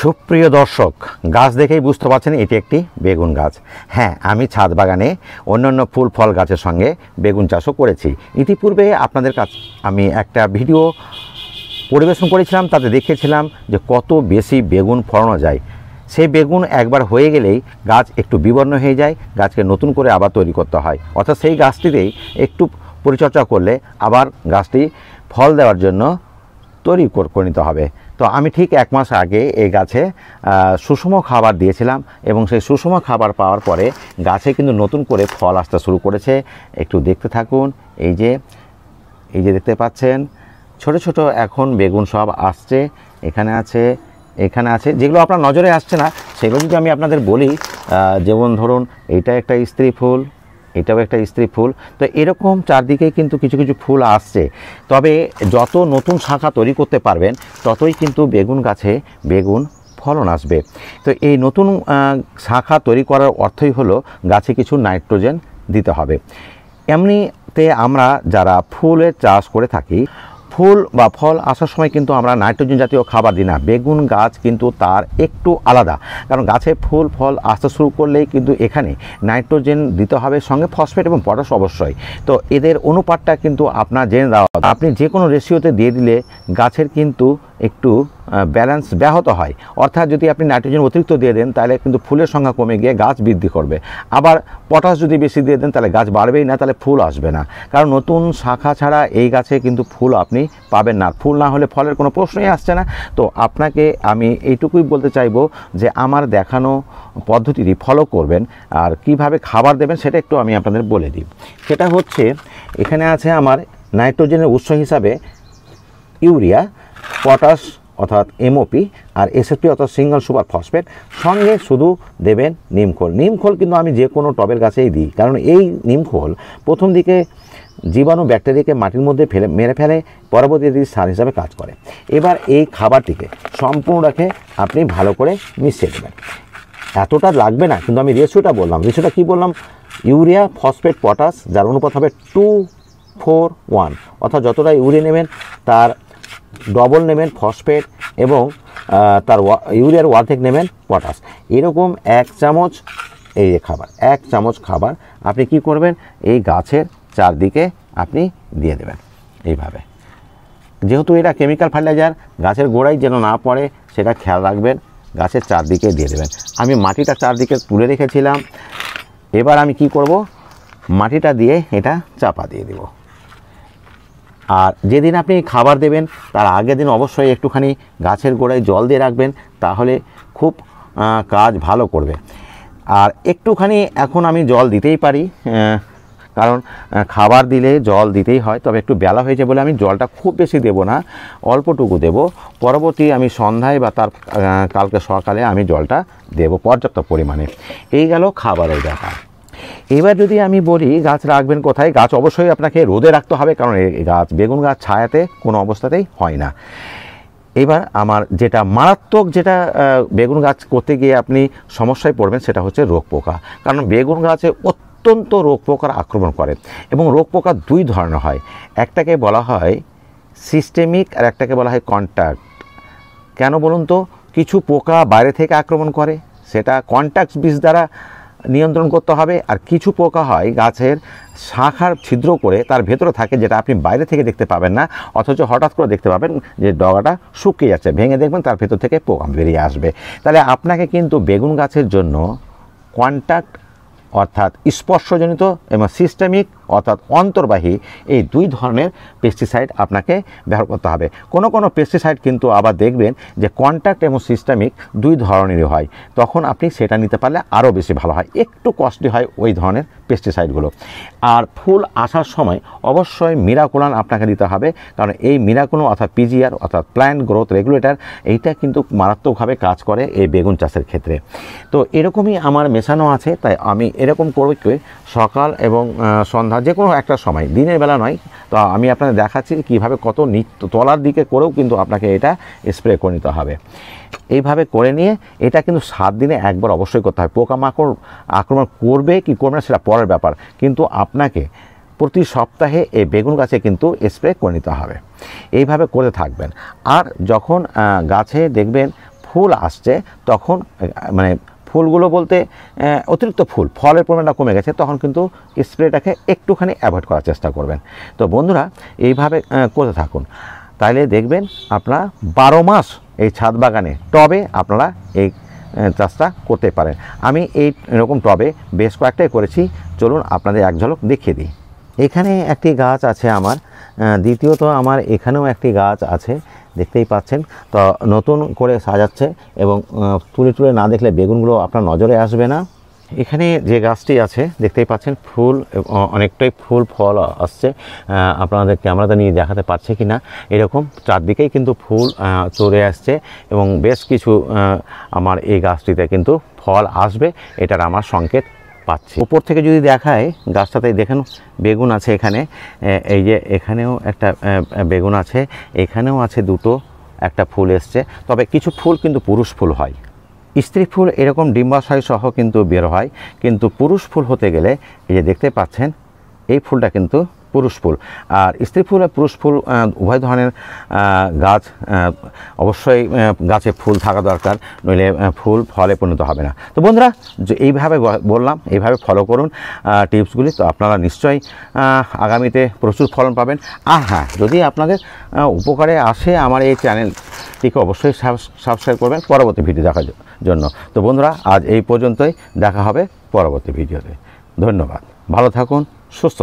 সুপ্রিয় দর্শক গাছ দেখেই বুঝতে পারছেন এটি একটি বেগুন গাছ হ্যাঁ আমি ছাদ বাগানে অন্যান্য ফুল ফল গাছের সঙ্গে বেগুন চাষও করেছি ইতিপূর্বে আপনাদের কাছ আমি একটা ভিডিও পরিবেশন করেছিলাম তাতে দেখেছিলাম যে কত বেশি বেগুন ফলানো যায় সেই বেগুন একবার হয়ে গেলেই গাছ একটু বিবর্ণ হয়ে যায় গাছকে নতুন করে আবার তৈরি করতে হয় অর্থাৎ সেই গাছটিতেই একটু পরিচর্যা করলে আবার গাছটি ফল দেওয়ার জন্য তৈরি করে নিতে হবে তো আমি ঠিক এক মাস আগে এই গাছে সুষম খাবার দিয়েছিলাম এবং সেই সুষম খাবার পাওয়ার পরে গাছে কিন্তু নতুন করে ফল আসতে শুরু করেছে একটু দেখতে থাকুন এই যে এই যে দেখতে পাচ্ছেন ছোট ছোট এখন বেগুন সব আসছে এখানে আছে এখানে আছে যেগুলো আপনার নজরে আসছে না সেগুলো যদি আমি আপনাদের বলি যেমন ধরুন এটা একটা স্ত্রী ফুল এটাও একটা স্ত্রী ফুল তো এরকম চারদিকে কিন্তু কিছু কিছু ফুল আসছে তবে যত নতুন শাখা তৈরি করতে পারবেন ততই কিন্তু বেগুন গাছে বেগুন ফলন আসবে তো এই নতুন শাখা তৈরি করার অর্থই হলো গাছে কিছু নাইট্রোজেন দিতে হবে এমনিতে আমরা যারা ফুলের চাষ করে থাকি ফুল বা ফল আসার সময় কিন্তু আমরা নাইট্রোজেন জাতীয় খাবার দিই না বেগুন গাছ কিন্তু তার একটু আলাদা কারণ গাছে ফুল ফল আসতে শুরু করলেই কিন্তু এখানে নাইট্রোজেন দিতে হবে সঙ্গে ফসফেট এবং পটাশ অবশ্যই তো এদের অনুপাতটা কিন্তু আপনার জেনে দেওয়া আপনি যে কোনো রেশিওতে দিয়ে দিলে গাছের কিন্তু একটু ব্যালেন্স ব্যাহত হয় অর্থাৎ যদি আপনি নাইট্রোজেন অতিরিক্ত দিয়ে দেন তাহলে কিন্তু ফুলের সংখ্যা কমে গিয়ে গাছ বৃদ্ধি করবে আবার পটাশ যদি বেশি দিয়ে দেন তাহলে গাছ বাড়বেই না তাহলে ফুল আসবে না কারণ নতুন শাখা ছাড়া এই গাছে কিন্তু ফুল আপনি পাবেন না ফুল না হলে ফলের কোনো প্রশ্নই আসছে না তো আপনাকে আমি এইটুকুই বলতে চাইবো যে আমার দেখানো পদ্ধতিটি ফলো করবেন আর কিভাবে খাবার দেবেন সেটা একটু আমি আপনাদের বলে দিই সেটা হচ্ছে এখানে আছে আমার নাইট্রোজেনের উৎস হিসাবে ইউরিয়া পটাশ অর্থাৎ এমওপি আর এসএসপি অর্থাৎ সিঙ্গল সুপার ফসফেট সঙ্গে শুধু দেবেন নিমখোল নিমখোল কিন্তু আমি যে কোনো টবের গাছেই দিই কারণ এই নিমখোল প্রথম দিকে জীবাণু ব্যাকটেরিয়াকে মাটির মধ্যে ফেলে মেরে ফেলে পরবর্তীতে সার হিসাবে কাজ করে এবার এই খাবারটিকে সম্পূর্ণ রাখে আপনি ভালো করে মিশিয়ে দেবেন এতটা লাগবে না কিন্তু আমি রেশিওটা বললাম রেশিওটা কী বললাম ইউরিয়া ফসফেট পটাশ যার অনুপাত হবে টু ফোর ওয়ান অর্থাৎ যতটা ইউরিয়া নেবেন তার ডবল নেবেন ফসফেট এবং তার ইউরিয়ার অর্ধেক নেবেন পটাশ এরকম এক চামচ এই যে খাবার এক চামচ খাবার আপনি কি করবেন এই গাছের চারদিকে আপনি দিয়ে দেবেন এইভাবে যেহেতু এটা কেমিক্যাল ফার্টিলাইজার গাছের গোড়ায় যেন না পড়ে সেটা খেয়াল রাখবেন গাছের চারদিকে দিয়ে দেবেন আমি মাটিটা চারদিকে তুলে রেখেছিলাম এবার আমি কি করব মাটিটা দিয়ে এটা চাপা দিয়ে দেবো আর যেদিন আপনি খাবার দেবেন তার আগের দিন অবশ্যই একটুখানি গাছের গোড়ায় জল দিয়ে রাখবেন তাহলে খুব কাজ ভালো করবে আর একটুখানি এখন আমি জল দিতেই পারি কারণ খাবার দিলে জল দিতেই হয় তবে একটু বেলা হয়েছে বলে আমি জলটা খুব বেশি দেব না অল্পটুকু দেব পরবর্তী আমি সন্ধ্যায় বা তার কালকে সকালে আমি জলটা দেব পর্যাপ্ত পরিমাণে এই গেল খাবারের ব্যাপার এবার যদি আমি বলি গাছ রাখবেন কোথায় গাছ অবশ্যই আপনাকে রোদে রাখতে হবে কারণ এই গাছ বেগুন গাছ ছায়াতে কোনো অবস্থাতেই হয় না এবার আমার যেটা মারাত্মক যেটা বেগুন গাছ করতে গিয়ে আপনি সমস্যায় পড়বেন সেটা হচ্ছে রোগ পোকা কারণ বেগুন গাছে অত্যন্ত রোগ পোকার আক্রমণ করে এবং রোগ পোকা দুই ধরনের হয় একটাকে বলা হয় সিস্টেমিক আর একটাকে বলা হয় কন্ট্যাক্ট কেন বলুন তো কিছু পোকা বাইরে থেকে আক্রমণ করে সেটা কন্ট্যাক্ট বীজ দ্বারা নিয়ন্ত্রণ করতে হবে আর কিছু পোকা হয় গাছের শাখার ছিদ্র করে তার ভেতরে থাকে যেটা আপনি বাইরে থেকে দেখতে পাবেন না অথচ হঠাৎ করে দেখতে পাবেন যে ডগাটা শুকিয়ে যাচ্ছে ভেঙে দেখবেন তার ভেতর থেকে পোকা বেরিয়ে আসবে তাহলে আপনাকে কিন্তু বেগুন গাছের জন্য কন্ট্যাক্ট অর্থাৎ স্পর্শজনিত এবং সিস্টেমিক অর্থাৎ অন্তর্বাহী এই দুই ধরনের পেস্টিসাইড আপনাকে ব্যবহার করতে হবে কোনো কোনো পেস্টিসাইড কিন্তু আবার দেখবেন যে কন্ট্যাক্ট এবং সিস্টেমিক দুই ধরনেরই হয় তখন আপনি সেটা নিতে পারলে আরও বেশি ভালো হয় একটু কস্টলি হয় ওই ধরনের পেস্টিসাইডগুলো আর ফুল আসার সময় অবশ্যই মিরাকুলান আপনাকে দিতে হবে কারণ এই মিরাকুলান অর্থাৎ পিজিআর অর্থাৎ প্ল্যান্ট গ্রোথ রেগুলেটর এইটা কিন্তু মারাত্মকভাবে কাজ করে এই বেগুন চাষের ক্ষেত্রে তো এরকমই আমার মেশানো আছে তাই আমি এরকম করে সকাল এবং সন্ধ্যা যে কোনো একটা সময় দিনের বেলা নয় তো আমি আপনাদের দেখাচ্ছি কীভাবে কত নিত্য তলার দিকে করেও কিন্তু আপনাকে এটা স্প্রে করে নিতে হবে এইভাবে করে নিয়ে এটা কিন্তু সাত দিনে একবার অবশ্যই করতে হয় পোকামাকড় আক্রমণ করবে কি করবে না সেটা পরের ব্যাপার কিন্তু আপনাকে প্রতি সপ্তাহে এই বেগুন গাছে কিন্তু স্প্রে করে নিতে হবে এইভাবে করে থাকবেন আর যখন গাছে দেখবেন ফুল আসছে তখন মানে ফুলগুলো বলতে অতিরিক্ত ফুল ফলের পরিমাণটা কমে গেছে তখন কিন্তু স্প্রেটাকে একটুখানি অ্যাভয়েড করার চেষ্টা করবেন তো বন্ধুরা এইভাবে করে থাকুন তাইলে দেখবেন আপনার বারো মাস এই ছাদ বাগানে টবে আপনারা এই চাষটা করতে পারেন আমি এই এরকম টবে বেশ কয়েকটাই করেছি চলুন আপনাদের এক ঝলক দেখিয়ে দিই এখানে একটি গাছ আছে আমার দ্বিতীয়ত আমার এখানেও একটি গাছ আছে দেখতেই পাচ্ছেন তো নতুন করে সাজাচ্ছে এবং তুলে তুলে না দেখলে বেগুনগুলো আপনার নজরে আসবে না এখানে যে গাছটি আছে দেখতেই পাচ্ছেন ফুল অনেকটাই ফুল ফল আসছে আপনাদেরকে আমরা নিয়ে দেখাতে পারছি কি না এরকম চারদিকেই কিন্তু ফুল চলে আসছে এবং বেশ কিছু আমার এই গাছটিতে কিন্তু ফল আসবে এটার আমার সংকেত পাচ্ছি উপর থেকে যদি দেখায় গাছটাতে দেখেন বেগুন আছে এখানে এই যে এখানেও একটা বেগুন আছে এখানেও আছে দুটো একটা ফুল এসছে তবে কিছু ফুল কিন্তু পুরুষ ফুল হয় স্ত্রী ফুল এরকম ডিম্বাশয় সহ কিন্তু বের হয় কিন্তু পুরুষ ফুল হতে গেলে এই যে দেখতে পাচ্ছেন এই ফুলটা কিন্তু পুরুষ ফুল আর স্ত্রী ফুল আর পুরুষ ফুল উভয় ধরনের গাছ অবশ্যই গাছে ফুল থাকা দরকার নইলে ফুল ফলে পরিণত হবে না তো বন্ধুরা যে এইভাবে বললাম এইভাবে ফলো করুন টিপসগুলি তো আপনারা নিশ্চয়ই আগামীতে প্রচুর ফলন পাবেন আর হ্যাঁ যদি আপনাদের উপকারে আসে আমার এই চ্যানেল চ্যানেলটিকে অবশ্যই সাবস্ক্রাইব করবেন পরবর্তী ভিডিও দেখার জন্য তো বন্ধুরা আজ এই পর্যন্তই দেখা হবে পরবর্তী ভিডিওতে ধন্যবাদ ভালো থাকুন সুস্থ